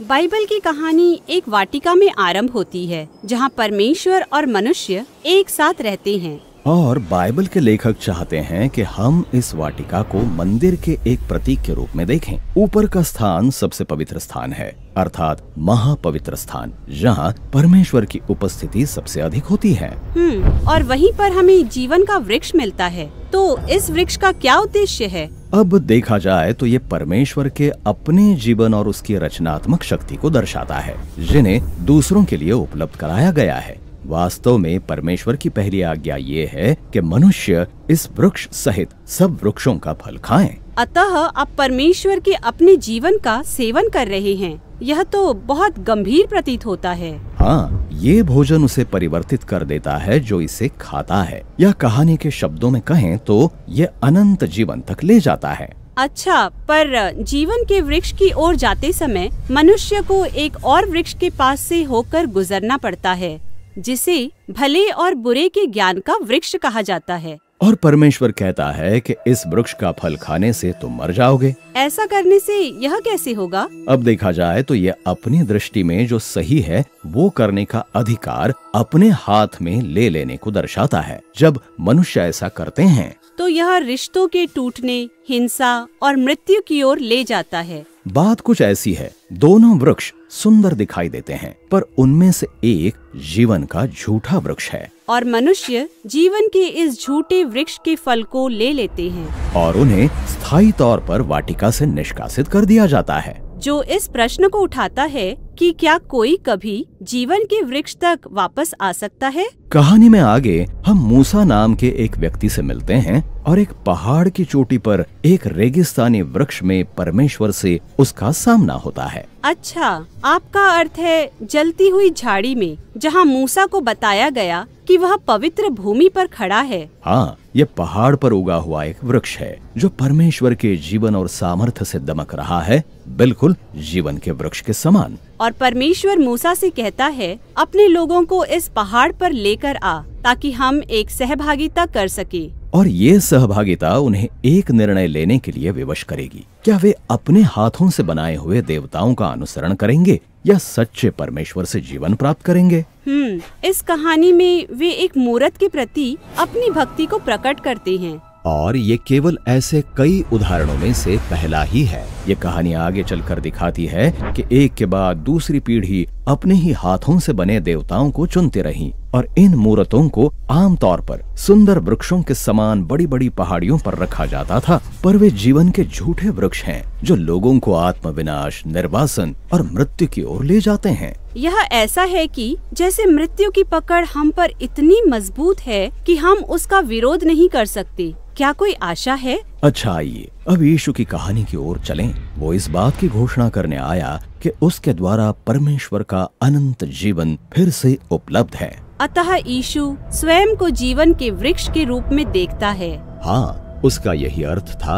Bible की कहानी एक वाटिका में आरंभ होती है जहां परमेश्वर और मनुष्य एक साथ रहते हैं और बाइबल के लेखक चाहते हैं कि हम इस वाटिका को मंदिर के एक प्रतीक के रूप में देखें। ऊपर का स्थान सबसे पवित्र स्थान है अर्थात महापवित्र स्थान जहाँ परमेश्वर की उपस्थिति सबसे अधिक होती है हम्म, और वहीं पर हमें जीवन का वृक्ष मिलता है तो इस वृक्ष का क्या उद्देश्य है अब देखा जाए तो ये परमेश्वर के अपने जीवन और उसकी रचनात्मक शक्ति को दर्शाता है जिन्हें दूसरों के लिए उपलब्ध कराया गया है वास्तव में परमेश्वर की पहली आज्ञा ये है कि मनुष्य इस वृक्ष सहित सब वृक्षों का फल खाएं। अतः आप परमेश्वर के अपने जीवन का सेवन कर रहे हैं यह तो बहुत गंभीर प्रतीत होता है हाँ ये भोजन उसे परिवर्तित कर देता है जो इसे खाता है या कहानी के शब्दों में कहें तो ये अनंत जीवन तक ले जाता है अच्छा पर जीवन के वृक्ष की ओर जाते समय मनुष्य को एक और वृक्ष के पास से होकर गुजरना पड़ता है जिसे भले और बुरे के ज्ञान का वृक्ष कहा जाता है और परमेश्वर कहता है कि इस वृक्ष का फल खाने से तुम मर जाओगे ऐसा करने से यह कैसे होगा अब देखा जाए तो यह अपनी दृष्टि में जो सही है वो करने का अधिकार अपने हाथ में ले लेने को दर्शाता है जब मनुष्य ऐसा करते हैं तो यह रिश्तों के टूटने हिंसा और मृत्यु की ओर ले जाता है बात कुछ ऐसी है दोनों वृक्ष सुंदर दिखाई देते हैं पर उनमें से एक जीवन का झूठा वृक्ष है और मनुष्य जीवन के इस झूठे वृक्ष के फल को ले लेते हैं और उन्हें स्थायी तौर पर वाटिका से निष्कासित कर दिया जाता है जो इस प्रश्न को उठाता है कि क्या कोई कभी जीवन के वृक्ष तक वापस आ सकता है कहानी में आगे हम मूसा नाम के एक व्यक्ति से मिलते हैं और एक पहाड़ की चोटी पर एक रेगिस्तानी वृक्ष में परमेश्वर से उसका सामना होता है अच्छा आपका अर्थ है जलती हुई झाड़ी में जहां मूसा को बताया गया कि वह पवित्र भूमि पर खड़ा है हाँ ये पहाड़ पर उगा हुआ एक वृक्ष है जो परमेश्वर के जीवन और सामर्थ्य से दमक रहा है बिल्कुल जीवन के वृक्ष के समान और परमेश्वर मूसा से कहता है अपने लोगों को इस पहाड़ पर लेकर आ ताकि हम एक सहभागिता कर सके और ये सहभागिता उन्हें एक निर्णय लेने के लिए विवश करेगी क्या वे अपने हाथों से बनाए हुए देवताओं का अनुसरण करेंगे या सच्चे परमेश्वर से जीवन प्राप्त करेंगे हम्म, इस कहानी में वे एक मूरत के प्रति अपनी भक्ति को प्रकट करते हैं और ये केवल ऐसे कई उदाहरणों में से पहला ही है ये कहानी आगे चलकर दिखाती है कि एक के बाद दूसरी पीढ़ी अपने ही हाथों से बने देवताओं को चुनते रही और इन मूर्तों को आमतौर पर सुंदर वृक्षों के समान बड़ी बड़ी पहाड़ियों पर रखा जाता था पर वे जीवन के झूठे वृक्ष हैं जो लोगों को आत्मविनाश निर्वासन और मृत्यु की ओर ले जाते हैं यह ऐसा है कि जैसे मृत्यु की पकड़ हम पर इतनी मजबूत है कि हम उसका विरोध नहीं कर सकते क्या कोई आशा है अच्छा आइए अब यीशु की कहानी की ओर चलें। वो इस बात की घोषणा करने आया कि उसके द्वारा परमेश्वर का अनंत जीवन फिर से उपलब्ध है अतः ईशु स्वयं को जीवन के वृक्ष के रूप में देखता है हाँ उसका यही अर्थ था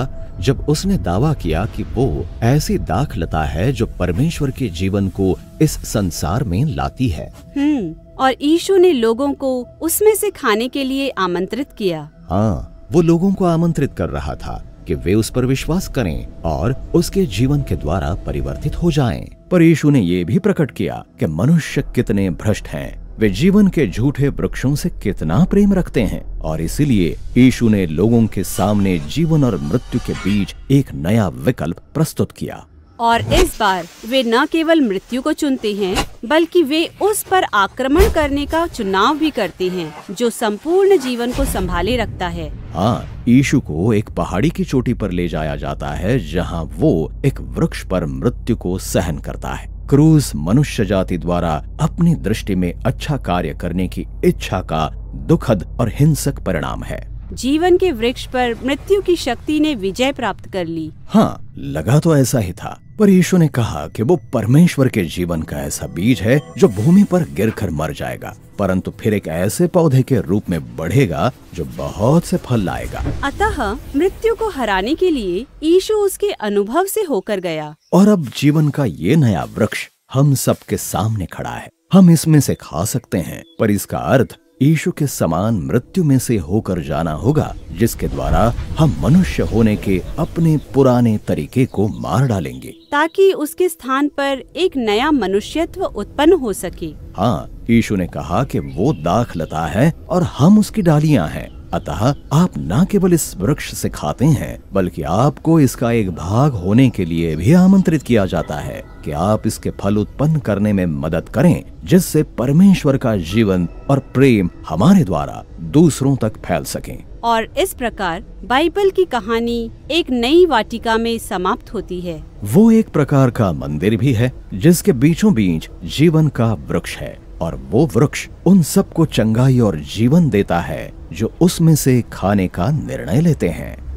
जब उसने दावा किया कि वो ऐसी दाख लता है जो परमेश्वर के जीवन को इस संसार में लाती है हम्म, और ईशु ने लोगों को उसमें से खाने के लिए आमंत्रित किया हाँ वो लोगों को आमंत्रित कर रहा था कि वे उस पर विश्वास करें और उसके जीवन के द्वारा परिवर्तित हो जाएं। पर यीशु ने ये भी प्रकट किया कि मनुष्य कितने भ्रष्ट हैं वे जीवन के झूठे वृक्षों से कितना प्रेम रखते हैं और इसीलिए यीशु ने लोगों के सामने जीवन और मृत्यु के बीच एक नया विकल्प प्रस्तुत किया और इस बार वे न केवल मृत्यु को चुनते हैं बल्कि वे उस पर आक्रमण करने का चुनाव भी करते हैं जो संपूर्ण जीवन को संभाले रखता है हाँ यीशु को एक पहाड़ी की चोटी पर ले जाया जाता है जहाँ वो एक वृक्ष पर मृत्यु को सहन करता है क्रूज मनुष्य जाति द्वारा अपनी दृष्टि में अच्छा कार्य करने की इच्छा का दुखद और हिंसक परिणाम है जीवन के वृक्ष पर मृत्यु की शक्ति ने विजय प्राप्त कर ली हाँ लगा तो ऐसा ही था पर यीशु ने कहा कि वो परमेश्वर के जीवन का ऐसा बीज है जो भूमि पर गिरकर मर जाएगा परंतु फिर एक ऐसे पौधे के रूप में बढ़ेगा जो बहुत से फल लाएगा अतः मृत्यु को हराने के लिए यीशु उसके अनुभव से होकर गया और अब जीवन का ये नया वृक्ष हम सबके सामने खड़ा है हम इसमें से खा सकते हैं पर इसका अर्थ यीशु के समान मृत्यु में से होकर जाना होगा जिसके द्वारा हम मनुष्य होने के अपने पुराने तरीके को मार डालेंगे ताकि उसके स्थान पर एक नया मनुष्यत्व उत्पन्न हो सके हाँ यीशु ने कहा कि वो दाख लता है और हम उसकी डालियाँ हैं अतः आप न केवल इस वृक्ष से खाते हैं बल्कि आपको इसका एक भाग होने के लिए भी आमंत्रित किया जाता है कि आप इसके फल उत्पन्न करने में मदद करें जिससे परमेश्वर का जीवन और प्रेम हमारे द्वारा दूसरों तक फैल सके और इस प्रकार बाइबल की कहानी एक नई वाटिका में समाप्त होती है वो एक प्रकार का मंदिर भी है जिसके बीचों बीच जीवन का वृक्ष है और वो वृक्ष उन सबको चंगाई और जीवन देता है जो उसमें से खाने का निर्णय लेते हैं